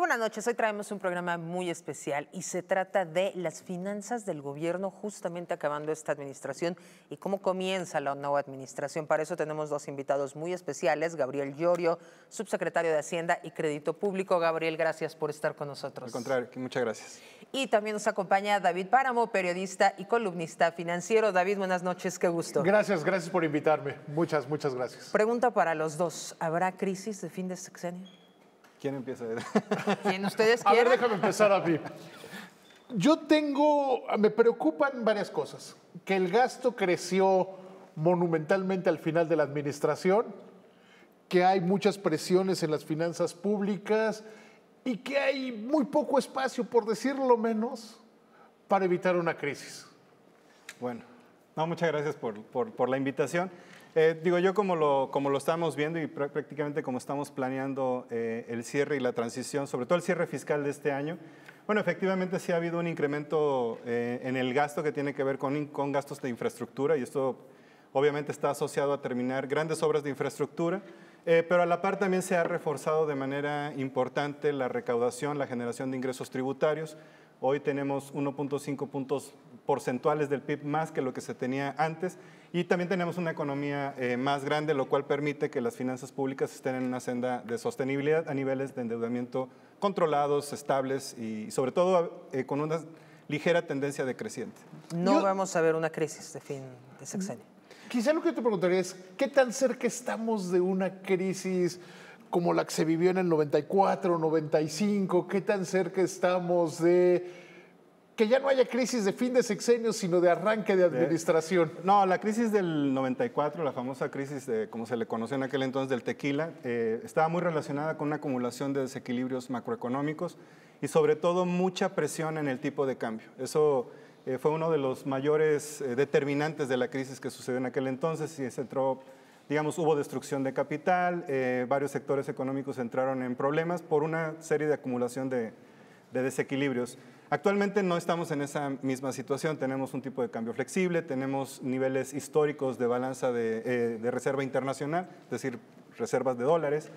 buenas noches. Hoy traemos un programa muy especial y se trata de las finanzas del gobierno justamente acabando esta administración y cómo comienza la nueva administración. Para eso tenemos dos invitados muy especiales, Gabriel Llorio, subsecretario de Hacienda y Crédito Público. Gabriel, gracias por estar con nosotros. Al contrario, muchas gracias. Y también nos acompaña David Páramo, periodista y columnista financiero. David, buenas noches, qué gusto. Gracias, gracias por invitarme. Muchas, muchas gracias. Pregunta para los dos, ¿habrá crisis de fin de sexenio? ¿Quién empieza? ¿Quién ustedes quieren? A ver, déjame empezar a mí. Yo tengo, me preocupan varias cosas. Que el gasto creció monumentalmente al final de la administración, que hay muchas presiones en las finanzas públicas y que hay muy poco espacio, por decirlo menos, para evitar una crisis. Bueno, no, muchas gracias por, por, por la invitación. Eh, digo, yo como lo, estamos viendo y prácticamente como estamos planeando eh, el cierre y la transición, sobre todo el cierre fiscal de este año, bueno, efectivamente sí ha habido un incremento eh, en el gasto que tiene que ver con, con gastos de infraestructura y esto obviamente está asociado a terminar grandes obras de infraestructura, pero a la par también se ha reforzado de manera importante la recaudación, la generación de ingresos tributarios. Hoy tenemos 1.5 puntos porcentuales del PIB más que lo que se tenía antes y también tenemos una economía eh, más grande, lo cual permite que las finanzas públicas estén en una senda de sostenibilidad a niveles de endeudamiento controlados, estables y sobre todo eh, con una ligera tendencia decreciente. No vamos a ver una crisis de fin de sexenio. Quizá lo que te preguntaría es, ¿qué tan cerca estamos de una crisis como la que se vivió en el 94, 95? ¿Qué tan cerca estamos de que ya no haya crisis de fin de sexenio, sino de arranque de administración. No, la crisis del 94, la famosa crisis, de, como se le conoció en aquel entonces, del tequila, eh, estaba muy relacionada con una acumulación de desequilibrios macroeconómicos y sobre todo mucha presión en el tipo de cambio. Eso eh, fue uno de los mayores eh, determinantes de la crisis que sucedió en aquel entonces y se entró, digamos, hubo destrucción de capital, varios sectores económicos entraron en problemas por una serie de acumulación de, de desequilibrios. Actualmente no estamos en esa misma situación, tenemos un tipo de cambio flexible, tenemos niveles históricos de balanza eh, de, reserva internacional, es decir, reservas de dólares.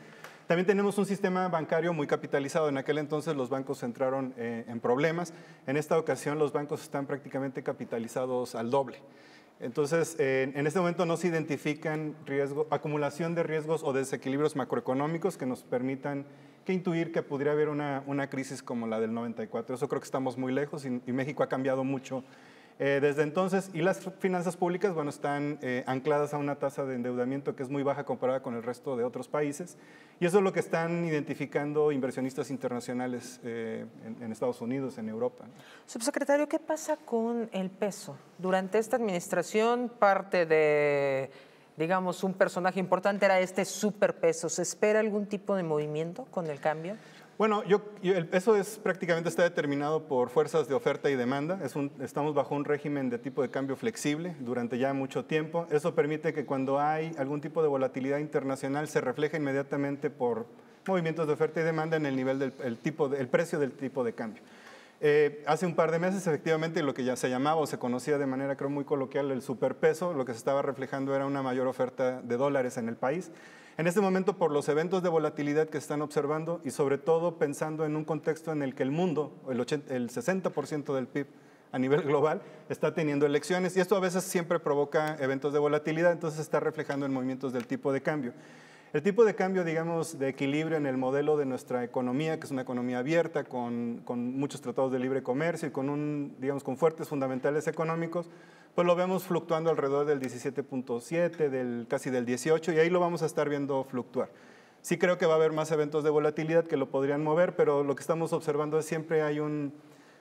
También tenemos un sistema bancario muy capitalizado. En aquel entonces los bancos entraron eh, en problemas. En esta ocasión los bancos están prácticamente capitalizados al doble. Entonces, eh, en este momento no se identifican acumulación de riesgos o desequilibrios macroeconómicos que nos permitan que intuir que pudiera haber una, una, crisis como la del 94. Eso creo que estamos muy lejos y, México ha cambiado mucho eh, desde entonces. Y las finanzas públicas, bueno, están eh, ancladas a una tasa de endeudamiento que es muy baja comparada con el resto de otros países. Y eso es lo que están identificando inversionistas internacionales eh, en, Estados Unidos, en Europa. Subsecretario, ¿qué pasa con el peso? Durante esta administración, parte de digamos, un personaje importante era este superpeso. ¿Se espera algún tipo de movimiento con el cambio? Bueno, yo, eso es prácticamente está determinado por fuerzas de oferta y demanda. estamos bajo un régimen de tipo de cambio flexible durante ya mucho tiempo. Eso permite que cuando hay algún tipo de volatilidad internacional se refleje inmediatamente por movimientos de oferta y demanda en el nivel del tipo el precio del tipo de cambio. Eh, hace un par de meses, efectivamente, lo que ya se llamaba o se conocía de manera, creo, muy coloquial el superpeso, lo que se estaba reflejando era una mayor oferta de dólares en el país. En este momento, por los eventos de volatilidad que están observando y sobre todo pensando en un contexto en el que el mundo, el, el 60% del PIB a nivel global, está teniendo elecciones y esto a veces siempre provoca eventos de volatilidad, entonces está reflejando en movimientos del tipo de cambio. El tipo de cambio, digamos, de equilibrio en el modelo de nuestra economía, que es una economía abierta, con, muchos tratados de libre comercio y con, un, digamos, con fuertes fundamentales económicos, pues lo vemos fluctuando alrededor del 17.7, del, casi del 18, y ahí lo vamos a estar viendo fluctuar. Sí creo que va a haber más eventos de volatilidad que lo podrían mover, pero lo que estamos observando es siempre hay un,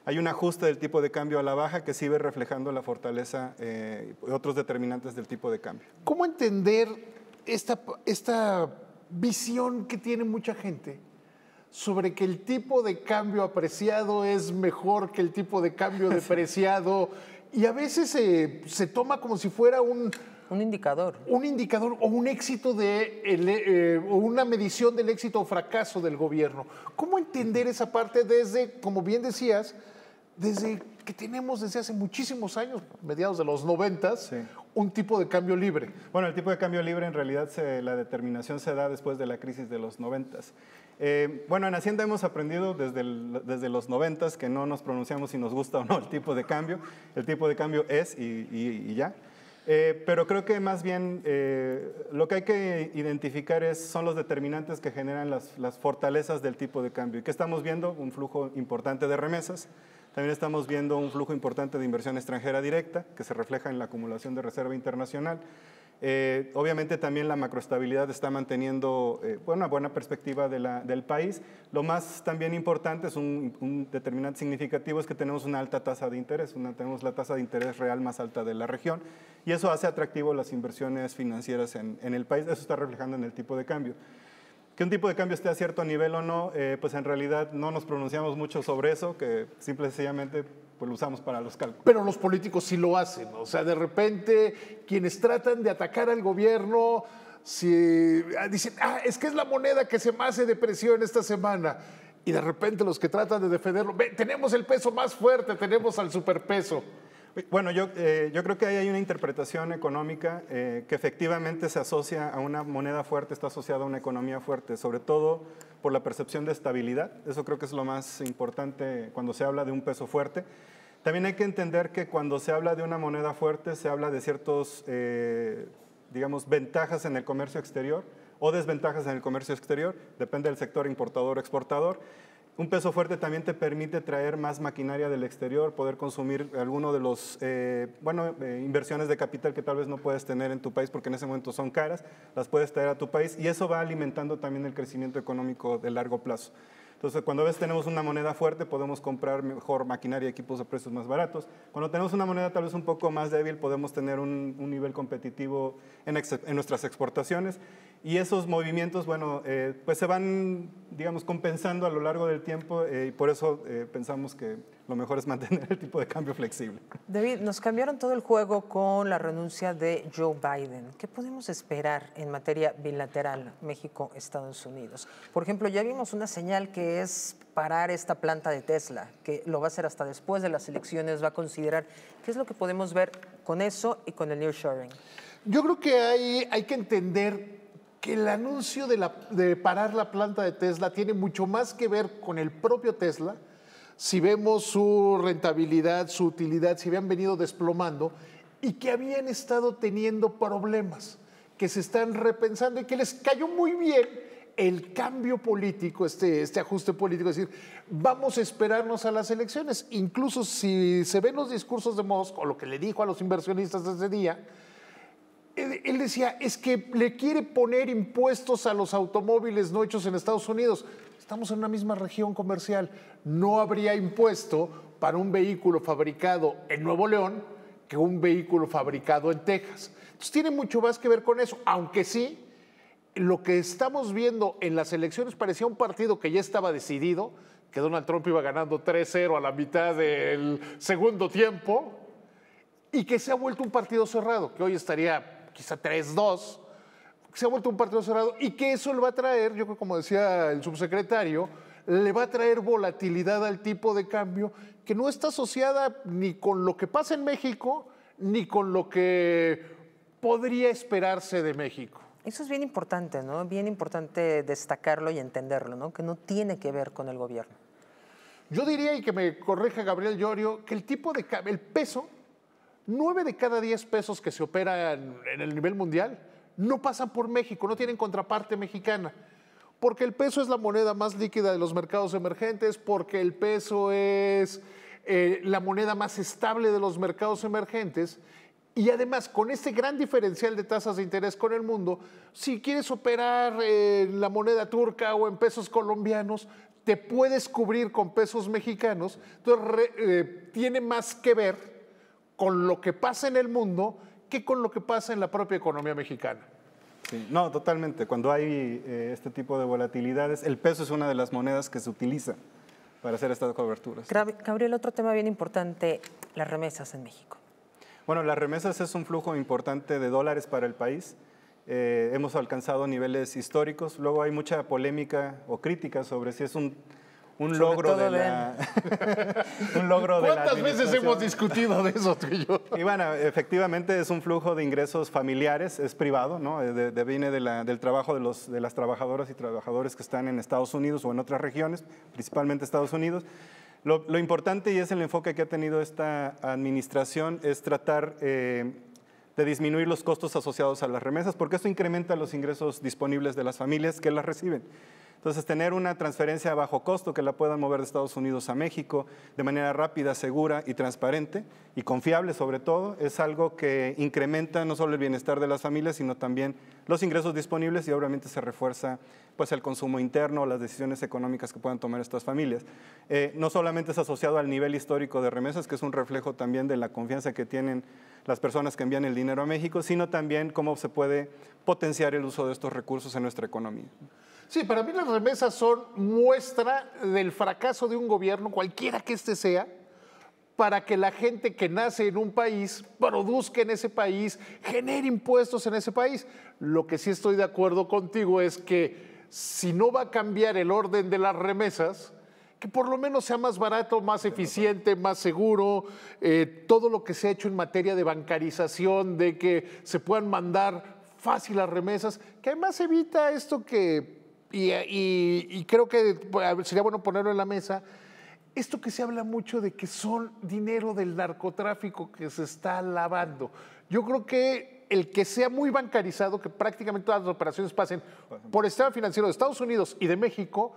hay un ajuste del tipo de cambio a la baja que sigue reflejando la fortaleza y eh, otros determinantes del tipo de cambio. ¿Cómo entender esta, esta visión que tiene mucha gente sobre que el tipo de cambio apreciado es mejor que el tipo de cambio depreciado y a veces se, toma como si fuera un, un indicador. Un indicador o un éxito de eh, o una medición del éxito o fracaso del gobierno. ¿Cómo entender esa parte desde, como bien decías, desde que tenemos desde hace muchísimos años, mediados de los noventas, un tipo de cambio libre. Bueno, el tipo de cambio libre en realidad la determinación se da después de la crisis de los noventas. Eh, bueno, en Hacienda hemos aprendido desde, desde los noventas que no nos pronunciamos si nos gusta o no el tipo de cambio. El tipo de cambio es y, ya. Eh, pero creo que más bien eh, lo que hay que identificar es, son los determinantes que generan las, las fortalezas del tipo de cambio. ¿Y qué estamos viendo? Un flujo importante de remesas también estamos viendo un flujo importante de inversión extranjera directa que se refleja en la acumulación de reserva internacional. Eh, obviamente también la macroestabilidad está manteniendo eh, una buena perspectiva del país. Lo más también importante, es un, determinante significativo, es que tenemos una alta tasa de interés, tenemos la tasa de interés real más alta de la región y eso hace atractivo las inversiones financieras en, en el país. Eso está reflejando en el tipo de cambio. Que un tipo de cambio esté a cierto nivel o no, eh, pues en realidad no nos pronunciamos mucho sobre eso, que simple y sencillamente pues lo usamos para los cálculos. Pero los políticos sí lo hacen, o sea, de repente quienes tratan de atacar al gobierno, si ah, dicen, ah, es que es la moneda que se más se depreció en esta semana. Y de repente los que tratan de defenderlo, tenemos el peso más fuerte, tenemos al superpeso. Bueno, eh, yo, creo que ahí hay una interpretación económica eh, que efectivamente se asocia a una moneda fuerte, está asociada a una economía fuerte, sobre todo por la percepción de estabilidad. Eso creo que es lo más importante cuando se habla de un peso fuerte. También hay que entender que cuando se habla de una moneda fuerte, se habla de ciertos, eh, digamos, ventajas en el comercio exterior o desventajas en el comercio exterior, depende del sector importador-exportador. Un peso fuerte también te permite traer más maquinaria del exterior, poder consumir alguno de los, eh, bueno, eh, inversiones de capital que tal vez no puedes tener en tu país porque en ese momento son caras, las puedes traer a tu país y eso va alimentando también el crecimiento económico de largo plazo. Entonces, cuando ves tenemos una moneda fuerte, podemos comprar mejor maquinaria y equipos a precios más baratos. Cuando tenemos una moneda tal vez un poco más débil, podemos tener un, nivel competitivo en nuestras exportaciones. Y esos movimientos, bueno, eh, pues se van, digamos, compensando a lo largo del tiempo eh, y por eso eh, pensamos que lo mejor es mantener el tipo de cambio flexible. David, nos cambiaron todo el juego con la renuncia de Joe Biden. ¿Qué podemos esperar en materia bilateral México-Estados Unidos? Por ejemplo, ya vimos una señal que es parar esta planta de Tesla, que lo va a hacer hasta después de las elecciones, va a considerar qué es lo que podemos ver con eso y con el nearshoring. Yo creo que hay, hay que entender que el anuncio de, parar la planta de Tesla tiene mucho más que ver con el propio Tesla. Si vemos su rentabilidad, su utilidad, si habían venido desplomando y que habían estado teniendo problemas, que se están repensando y que les cayó muy bien el cambio político, este, este ajuste político, es decir, vamos a esperarnos a las elecciones. Incluso si se ven los discursos de Musk o lo que le dijo a los inversionistas ese día, él, decía, es que le quiere poner impuestos a los automóviles no hechos en Estados Unidos. Estamos en una misma región comercial. No habría impuesto para un vehículo fabricado en Nuevo León que un vehículo fabricado en Texas. Entonces tiene mucho más que ver con eso, aunque sí, lo que estamos viendo en las elecciones parecía un partido que ya estaba decidido, que Donald Trump iba ganando 3-0 a la mitad del segundo tiempo y que se ha vuelto un partido cerrado, que hoy estaría quizá 3-2, se ha vuelto un partido cerrado y que eso le va a traer, yo creo como decía el subsecretario, le va a traer volatilidad al tipo de cambio que no está asociada ni con lo que pasa en México ni con lo que podría esperarse de México. Eso es bien importante, ¿no? Bien importante destacarlo y entenderlo, ¿no? Que no tiene que ver con el gobierno. Yo diría, y que me corrija Gabriel Llorio, que el tipo de cambio, el peso 9 de cada 10 pesos que se operan en el nivel mundial no pasan por México, no tienen contraparte mexicana. Porque el peso es la moneda más líquida de los mercados emergentes, porque el peso es eh, la moneda más estable de los mercados emergentes. Y además, con este gran diferencial de tasas de interés con el mundo, si quieres operar en la moneda turca o en pesos colombianos, te puedes cubrir con pesos mexicanos. Entonces, eh, tiene más que ver con lo que pasa en el mundo que con lo que pasa en la propia economía mexicana. no, totalmente. Cuando hay eh, este tipo de volatilidades, el peso es una de las monedas que se utiliza para hacer estas coberturas. Gabriel, otro tema bien importante, las remesas en México. Bueno, las remesas es un flujo importante de dólares para el país. Eh, hemos alcanzado niveles históricos. Luego hay mucha polémica o crítica sobre si es un un logro de la... un logro de ¿Cuántas veces hemos discutido de eso tú y yo? Y bueno, efectivamente es un flujo de ingresos familiares, es privado, ¿no? Eh, de, viene del trabajo de, los, de las trabajadoras y trabajadores que están en Estados Unidos o en otras regiones, principalmente Estados Unidos. Lo, importante y es el enfoque que ha tenido esta administración es tratar... Eh, de disminuir los costos asociados a las remesas, porque esto incrementa los ingresos disponibles de las familias que las reciben. Entonces, tener una transferencia a bajo costo que la puedan mover de Estados Unidos a México de manera rápida, segura y transparente y confiable sobre todo, es algo que incrementa no solo el bienestar de las familias, sino también los ingresos disponibles y obviamente se refuerza pues, el consumo interno, o las decisiones económicas que puedan tomar estas familias. Eh, no solamente es asociado al nivel histórico de remesas, que es un reflejo también de la confianza que tienen las personas que envían el dinero a México, sino también cómo se puede potenciar el uso de estos recursos en nuestra economía. Sí, para mí las remesas son muestra del fracaso de un gobierno, cualquiera que este sea, para que la gente que nace en un país produzca en ese país, genere impuestos en ese país. Lo que sí estoy de acuerdo contigo es que si no va a cambiar el orden de las remesas, que por lo menos sea más barato, más eficiente, más seguro, eh, todo lo que se ha hecho en materia de bancarización, de que se puedan mandar fácil las remesas, que además evita esto que y, creo que pues, sería bueno ponerlo en la mesa, esto que se habla mucho de que son dinero del narcotráfico que se está lavando. Yo creo que el que sea muy bancarizado, que prácticamente todas las operaciones pasen por el sistema financiero de Estados Unidos y de México,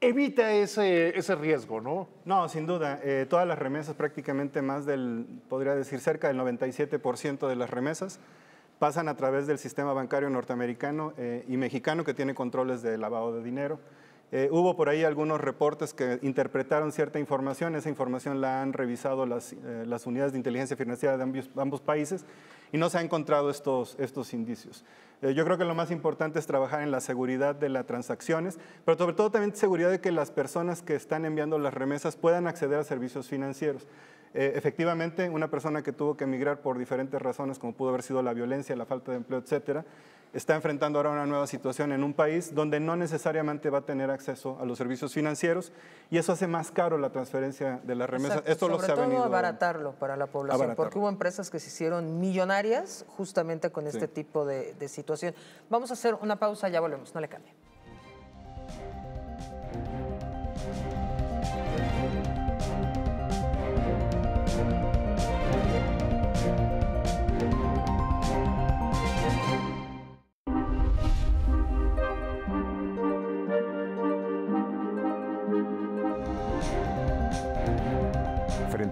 evita ese, ese riesgo, ¿no? No, sin duda. Eh, todas las remesas, prácticamente más del, podría decir, cerca del 97% de las remesas pasan a través del sistema bancario norteamericano eh, y mexicano que tiene controles de lavado de dinero. Eh, hubo por ahí algunos reportes que interpretaron cierta información, esa información la han revisado las, eh, unidades de inteligencia financiera de ambos, países y no se han encontrado estos, estos indicios. yo creo que lo más importante es trabajar en la seguridad de las transacciones, pero sobre todo también seguridad de que las personas que están enviando las remesas puedan acceder a servicios financieros. Eh, efectivamente, una persona que tuvo que emigrar por diferentes razones, como pudo haber sido la violencia, la falta de empleo, etcétera, está enfrentando ahora una nueva situación en un país donde no necesariamente va a tener acceso a los servicios financieros y eso hace más caro la transferencia de las remesas. Esto Sobre lo se todo ha venido abaratarlo para la población, porque hubo empresas que se hicieron millonarias justamente con este tipo de, situación. Vamos a hacer una pausa, ya volvemos, no le cambie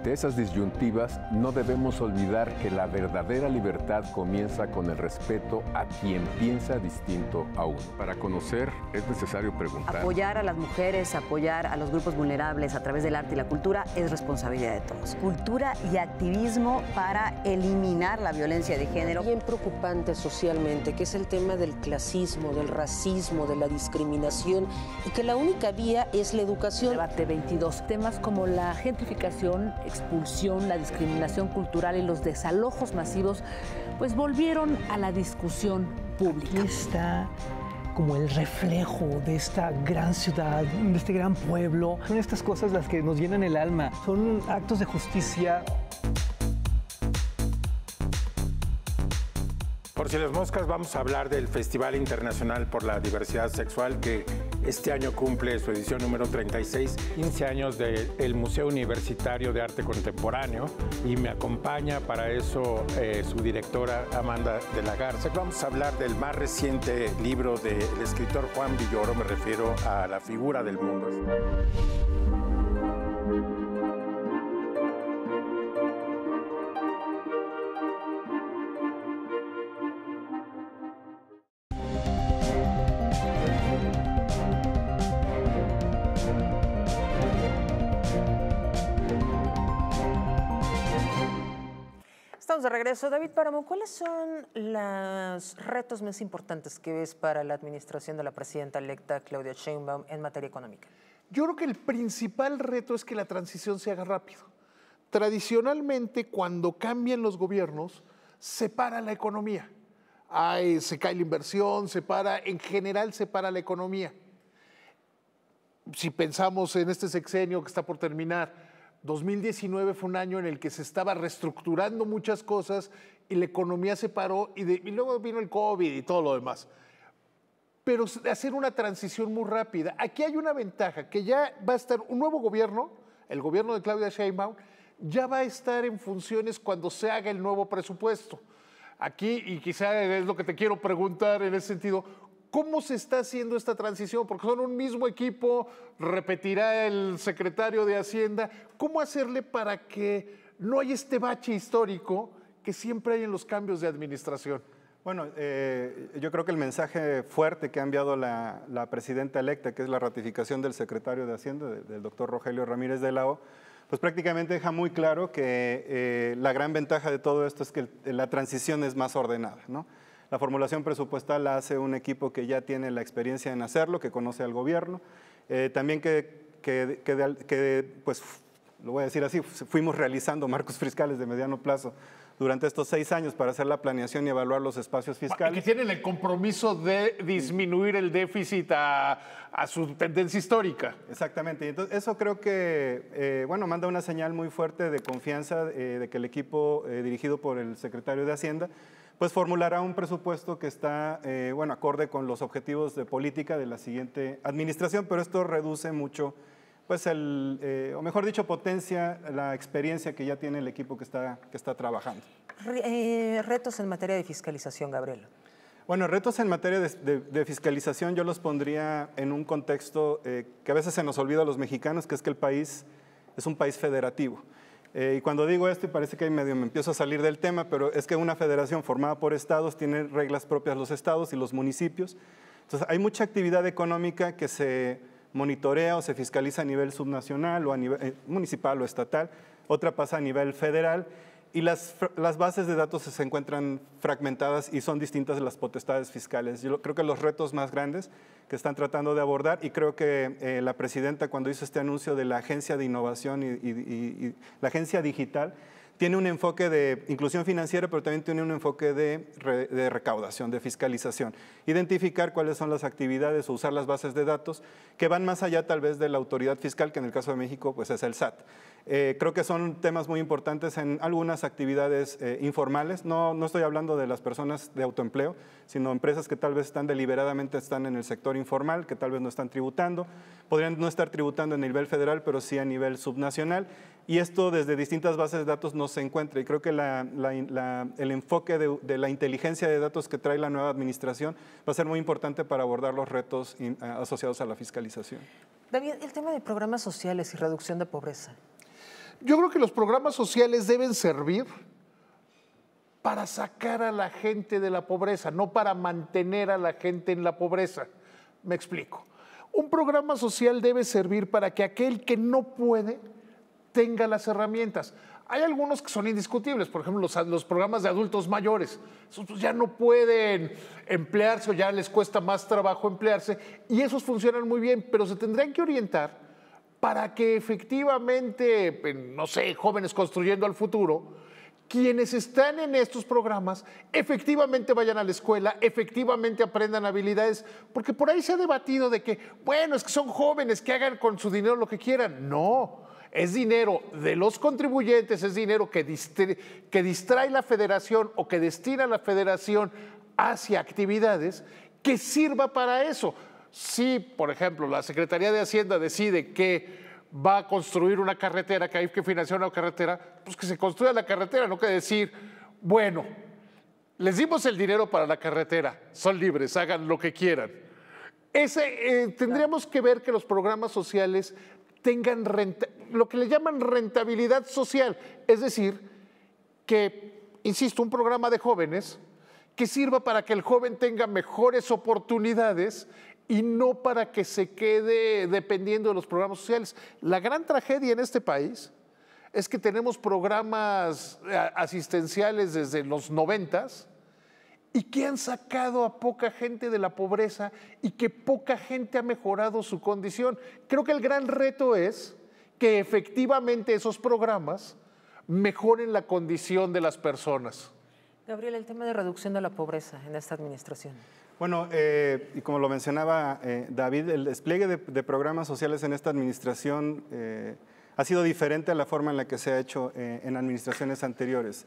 De esas disyuntivas, no debemos olvidar que la verdadera libertad comienza con el respeto a quien piensa distinto a uno. Para conocer es necesario preguntar. Apoyar a las mujeres, apoyar a los grupos vulnerables a través del arte y la cultura es responsabilidad de todos. Cultura y activismo para eliminar la violencia de género. Bien preocupante socialmente, que es el tema del clasismo, del racismo, de la discriminación y que la única vía es la educación. Debate 22. Temas como la gentrificación, expulsión, la discriminación cultural y los desalojos masivos, pues volvieron a la discusión pública. está como el reflejo de esta gran ciudad, de este gran pueblo. Son estas cosas las que nos llenan el alma, son actos de justicia. Por si las moscas, vamos a hablar del Festival Internacional por la Diversidad Sexual que este año cumple su edición número 36, 15 años del Museo Universitario de Arte Contemporáneo y me acompaña para eso eh, su directora Amanda de la Garza. Vamos a hablar del más reciente libro del escritor Juan Villoro, me refiero a la figura del mundo. David Páramo, ¿cuáles son los retos más importantes que ves para la administración de la presidenta electa Claudia Sheinbaum en materia económica? Yo creo que el principal reto es que la transición se haga rápido. Tradicionalmente, cuando cambian los gobiernos, se para la economía. se cae la inversión, se para, en general se para la economía. Si pensamos en este sexenio que está por terminar, 2019 fue un año en el que se estaba reestructurando muchas cosas y la economía se paró y, luego vino el COVID y todo lo demás. Pero hacer una transición muy rápida. Aquí hay una ventaja, que ya va a estar un nuevo gobierno, el gobierno de Claudia Sheinbaum, ya va a estar en funciones cuando se haga el nuevo presupuesto. Aquí, y quizá es lo que te quiero preguntar en ese sentido, ¿Cómo se está haciendo esta transición? Porque son un mismo equipo, repetirá el secretario de Hacienda. ¿Cómo hacerle para que no haya este bache histórico que siempre hay en los cambios de administración? Bueno, eh, yo creo que el mensaje fuerte que ha enviado la, presidenta electa, que es la ratificación del secretario de Hacienda, del doctor Rogelio Ramírez de la O, pues prácticamente deja muy claro que eh, la gran ventaja de todo esto es que la transición es más ordenada, ¿no? La formulación presupuestal la hace un equipo que ya tiene la experiencia en hacerlo, que conoce al gobierno, eh, también que, pues, lo voy a decir así, fuimos realizando marcos fiscales de mediano plazo durante estos seis años para hacer la planeación y evaluar los espacios fiscales. Que tienen el compromiso de disminuir el déficit a, su tendencia histórica. Exactamente. Entonces, eso creo que, eh, bueno, manda una señal muy fuerte de confianza eh, de que el equipo dirigido por el secretario de Hacienda pues formulará un presupuesto que está, eh, bueno, acorde con los objetivos de política de la siguiente administración, pero esto reduce mucho, pues, el, eh, o mejor dicho, potencia la experiencia que ya tiene el equipo que está, que está trabajando. Eh, retos en materia de fiscalización, Gabriel. Bueno, retos en materia de, fiscalización yo los pondría en un contexto que a veces se nos olvida a los mexicanos, que es que el país es un país federativo. Eh, y cuando digo esto, parece que medio me empiezo a salir del tema, pero es que una federación formada por estados tiene reglas propias los estados y los municipios. Entonces, hay mucha actividad económica que se monitorea o se fiscaliza a nivel subnacional o a nivel eh, municipal o estatal, otra pasa a nivel federal y las, bases de datos se encuentran fragmentadas y son distintas de las potestades fiscales. Yo creo que los retos más grandes que están tratando de abordar, y creo que eh, la presidenta cuando hizo este anuncio de la Agencia de Innovación y la Agencia Digital, tiene un enfoque de inclusión financiera, pero también tiene un enfoque de, recaudación, de fiscalización. Identificar cuáles son las actividades o usar las bases de datos que van más allá tal vez de la autoridad fiscal, que en el caso de México pues es el SAT. Eh, creo que son temas muy importantes en algunas actividades eh, informales. No, no estoy hablando de las personas de autoempleo, sino empresas que tal vez están deliberadamente están en el sector informal, que tal vez no están tributando. Podrían no estar tributando a nivel federal, pero sí a nivel subnacional y esto desde distintas bases de datos no se encuentra. Y creo que el enfoque de, la inteligencia de datos que trae la nueva administración va a ser muy importante para abordar los retos asociados a la fiscalización. David, el tema de programas sociales y reducción de pobreza. Yo creo que los programas sociales deben servir para sacar a la gente de la pobreza, no para mantener a la gente en la pobreza. Me explico. Un programa social debe servir para que aquel que no puede tenga las herramientas. Hay algunos que son indiscutibles, por ejemplo, los, los programas de adultos mayores. Pues, ya no pueden emplearse o ya les cuesta más trabajo emplearse y esos funcionan muy bien, pero se tendrían que orientar para que efectivamente, no sé, jóvenes construyendo al futuro, quienes están en estos programas efectivamente vayan a la escuela, efectivamente aprendan habilidades, porque por ahí se ha debatido de que, bueno, es que son jóvenes que hagan con su dinero lo que quieran. No, es dinero de los contribuyentes, es dinero que, que distrae la federación o que destina la federación hacia actividades que sirva para eso. Si, por ejemplo, la Secretaría de Hacienda decide que va a construir una carretera, que hay que financiar una carretera, pues que se construya la carretera, no que decir, bueno, les dimos el dinero para la carretera, son libres, hagan lo que quieran. Ese, eh, tendríamos que ver que los programas sociales tengan lo que le llaman rentabilidad social, es decir, que, insisto, un programa de jóvenes que sirva para que el joven tenga mejores oportunidades y no para que se quede dependiendo de los programas sociales. La gran tragedia en este país es que tenemos programas eh, asistenciales desde los noventas y que han sacado a poca gente de la pobreza y que poca gente ha mejorado su condición. Creo que el gran reto es que efectivamente esos programas mejoren la condición de las personas. Gabriel, el tema de reducción de la pobreza en esta administración. Bueno, eh, y como lo mencionaba eh, David, el despliegue de, programas sociales en esta administración eh, ha sido diferente a la forma en la que se ha hecho en administraciones anteriores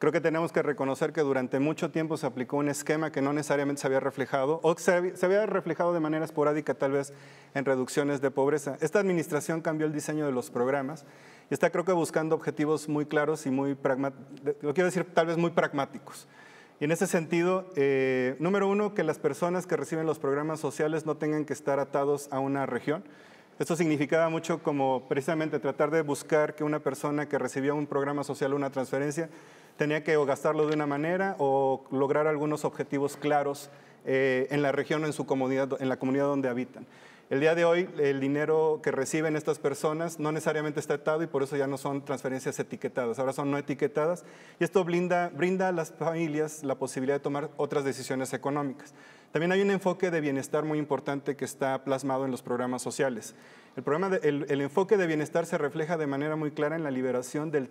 creo que tenemos que reconocer que durante mucho tiempo se aplicó un esquema que no necesariamente se había reflejado o se había, reflejado de manera esporádica tal vez en reducciones de pobreza. Esta administración cambió el diseño de los programas y está creo que buscando objetivos muy claros y muy pragmáticos, quiero decir tal vez muy pragmáticos. Y en ese sentido, eh, número uno, que las personas que reciben los programas sociales no tengan que estar atados a una región. Esto significaba mucho como precisamente tratar de buscar que una persona que recibía un programa social, o una transferencia, tenía que gastarlo de una manera o lograr algunos objetivos claros eh, en la región o en su en la comunidad donde habitan. El día de hoy el dinero que reciben estas personas no necesariamente está atado y por eso ya no son transferencias etiquetadas, ahora son no etiquetadas y esto brinda a las familias la posibilidad de tomar otras decisiones económicas. También hay un enfoque de bienestar muy importante que está plasmado en los programas sociales. El, enfoque de bienestar se refleja de manera muy clara en la liberación del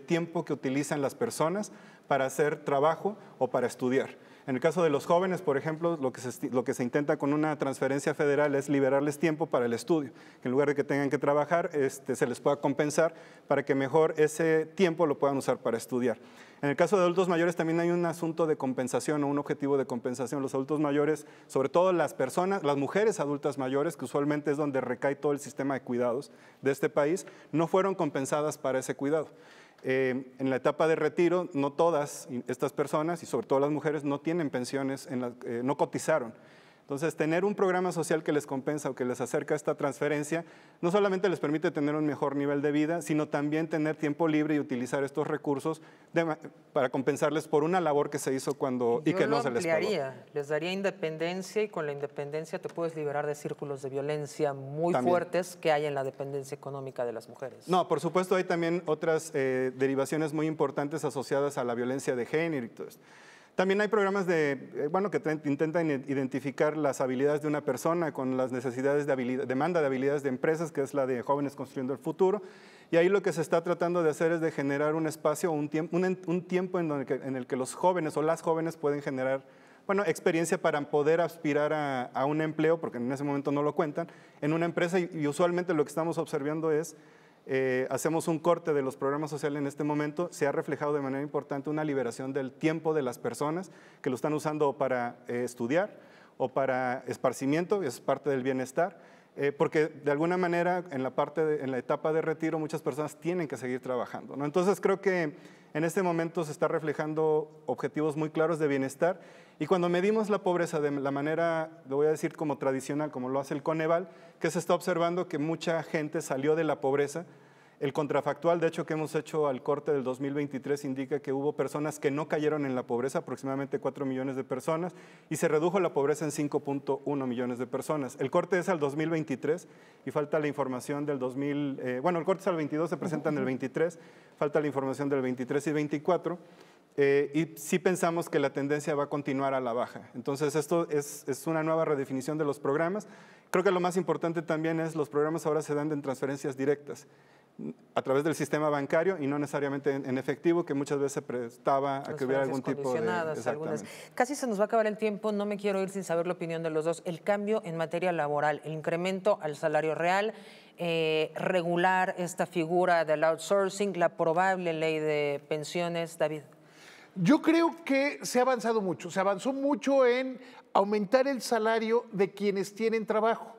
tiempo que utilizan las personas para hacer trabajo o para estudiar. En el caso de los jóvenes, por ejemplo, lo que, se, intenta con una transferencia federal es liberarles tiempo para el estudio, en lugar de que tengan que trabajar, este, se les pueda compensar para que mejor ese tiempo lo puedan usar para estudiar. En el caso de adultos mayores también hay un asunto de compensación o un objetivo de compensación. Los adultos mayores, sobre todo las personas, las mujeres adultas mayores, que usualmente es donde recae todo el sistema de cuidados de este país, no fueron compensadas para ese cuidado. Eh, en la etapa de retiro, no todas estas personas, y sobre todo las mujeres, no tienen pensiones, en eh, no cotizaron. Entonces, tener un programa social que les compensa o que les acerca esta transferencia, no solamente les permite tener un mejor nivel de vida, sino también tener tiempo libre y utilizar estos recursos para compensarles por una labor que se hizo cuando y que no se les pagó. Les daría independencia y con la independencia te puedes liberar de círculos de violencia muy fuertes que hay en la dependencia económica de las mujeres. No, por supuesto, hay también otras eh, derivaciones muy importantes asociadas a la violencia de género y todo esto. También hay programas de, eh, bueno, que intentan identificar las habilidades de una persona con las necesidades de demanda de habilidades de empresas, que es la de jóvenes construyendo el futuro. Y ahí lo que se está tratando de hacer es de generar un espacio, un, tiempo, un, tiempo en, donde, en el que los jóvenes o las jóvenes pueden generar bueno, experiencia para poder aspirar a, un empleo, porque en ese momento no lo cuentan, en una empresa y usualmente lo que estamos observando es eh, hacemos un corte de los programas sociales en este momento, se ha reflejado de manera importante una liberación del tiempo de las personas que lo están usando para eh, estudiar o para esparcimiento, es parte del bienestar eh, porque de alguna manera en la, etapa de retiro muchas personas tienen que seguir trabajando. ¿no? Entonces creo que en este momento se está reflejando objetivos muy claros de bienestar y cuando medimos la pobreza de la manera, lo voy a decir como tradicional, como lo hace el Coneval, que se está observando que mucha gente salió de la pobreza el contrafactual, de hecho, que hemos hecho al corte del 2023 indica que hubo personas que no cayeron en la pobreza, aproximadamente 4 millones de personas, y se redujo la pobreza en 5.1 millones de personas. El corte es al 2023 y falta la información del 2000, eh, bueno, el corte es al 22, se presenta en el 23, falta la información del 23 y 24. Eh, y sí pensamos que la tendencia va a continuar a la baja. Entonces, esto es, es, una nueva redefinición de los programas. Creo que lo más importante también es los programas ahora se dan en transferencias directas a través del sistema bancario y no necesariamente en, efectivo, que muchas veces se prestaba a que hubiera algún tipo de... Casi se nos va a acabar el tiempo, no me quiero ir sin saber la opinión de los dos. El cambio en materia laboral, el incremento al salario real, eh, regular esta figura del outsourcing, la probable ley de pensiones, David. Yo creo que se ha avanzado mucho, se avanzó mucho en aumentar el salario de quienes tienen trabajo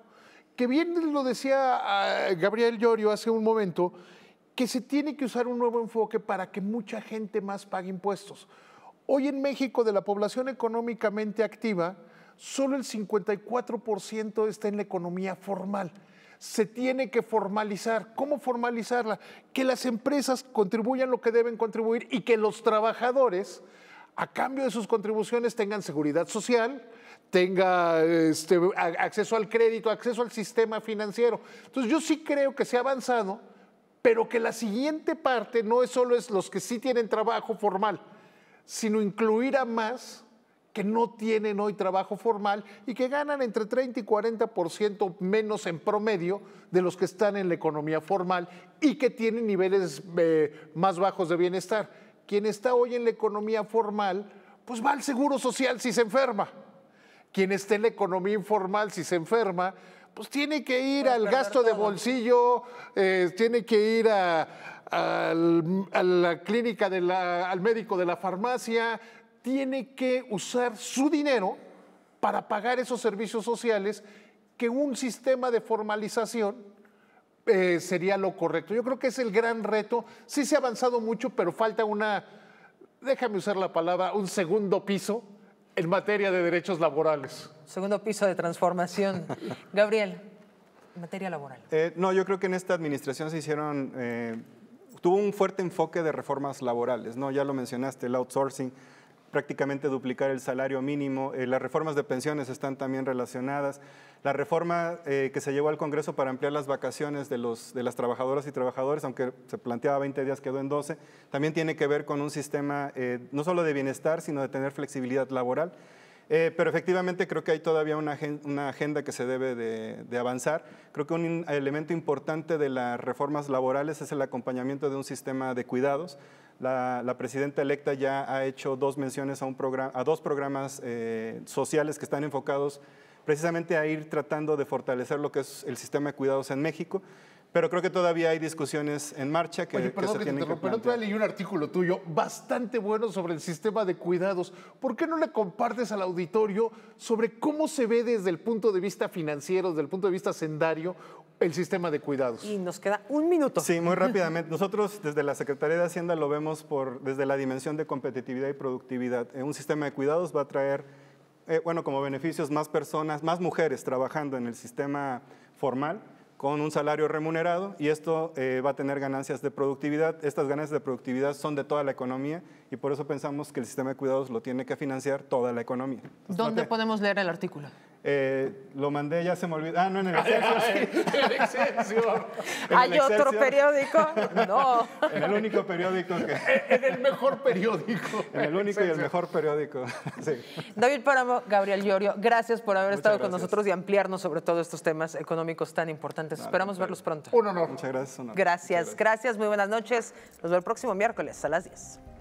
que bien lo decía ah, Gabriel Llorio hace un momento, que se tiene que usar un nuevo enfoque para que mucha gente más pague impuestos. Hoy en México, de la población económicamente activa, solo el 54% está en la economía formal. Se tiene que formalizar. ¿Cómo formalizarla? Que las empresas contribuyan lo que deben contribuir y que los trabajadores, a cambio de sus contribuciones, tengan seguridad social, tenga este, acceso al crédito, acceso al sistema financiero. Entonces yo sí creo que se ha avanzado, pero que la siguiente parte no es solo es los que sí tienen trabajo formal, sino incluir a más que no tienen hoy trabajo formal y que ganan entre 30 y 40% por ciento menos en promedio de los que están en la economía formal y que tienen niveles eh, más bajos de bienestar. Quien está hoy en la economía formal, pues va al seguro social si se enferma quien esté en la economía informal, si se enferma, pues tiene que ir al gasto de bolsillo, eh, tiene que ir a, la clínica, de al médico de la farmacia, tiene que usar su dinero para pagar esos servicios sociales que un sistema de formalización eh, sería lo correcto. Yo creo que es el gran reto. Sí se ha avanzado mucho, pero falta una, déjame usar la palabra, un segundo piso en materia de derechos laborales. Segundo piso de transformación. Gabriel, materia laboral. Eh, no, yo creo que en esta administración se hicieron, eh, tuvo un fuerte enfoque de reformas laborales, ¿no? Ya lo mencionaste, el outsourcing, prácticamente duplicar el salario mínimo, eh, las reformas de pensiones están también relacionadas, la reforma eh, que se llevó al Congreso para ampliar las vacaciones de, los, de las trabajadoras y trabajadores, aunque se planteaba 20 días, quedó en 12, también tiene que ver con un sistema eh, no solo de bienestar, sino de tener flexibilidad laboral. pero efectivamente creo que hay todavía una, agenda que se debe de, avanzar. Creo que un elemento importante de las reformas laborales es el acompañamiento de un sistema de cuidados. La, presidenta electa ya ha hecho dos menciones a, dos programas eh, sociales que están enfocados precisamente a ir tratando de fortalecer lo que es el sistema de cuidados en México. Pero creo que todavía hay discusiones en marcha que, Oye, que se que tienen que Pero otra leí un artículo tuyo bastante bueno sobre el sistema de cuidados. ¿Por qué no le compartes al auditorio sobre cómo se ve desde el punto de vista financiero, desde el punto de vista sendario, el sistema de cuidados? Y nos queda un minuto. Sí, muy rápidamente. Nosotros desde la Secretaría de Hacienda lo vemos por, desde la dimensión de competitividad y productividad. Eh, un sistema de cuidados va a traer, eh, bueno, como beneficios más personas, más mujeres trabajando en el sistema formal con un salario remunerado y esto eh, va a tener ganancias de productividad. Estas ganancias de productividad son de toda la economía y por eso pensamos que el sistema de cuidados lo tiene que financiar toda la economía. ¿Dónde podemos leer el artículo? Eh, lo mandé, ya se me olvidó. Ah, no, en el Excelsior. Sí. en el ¿Hay otro periódico? No. en el único periódico que. en el mejor periódico. en el único y el mejor periódico. David Páramo, Gabriel Llorio, gracias por haber estado con nosotros y ampliarnos sobre todos estos temas económicos tan importantes. Esperamos verlos pronto. Un honor. Muchas gracias. Gracias, gracias. gracias, muy buenas noches. Nos vemos el próximo miércoles a las 10.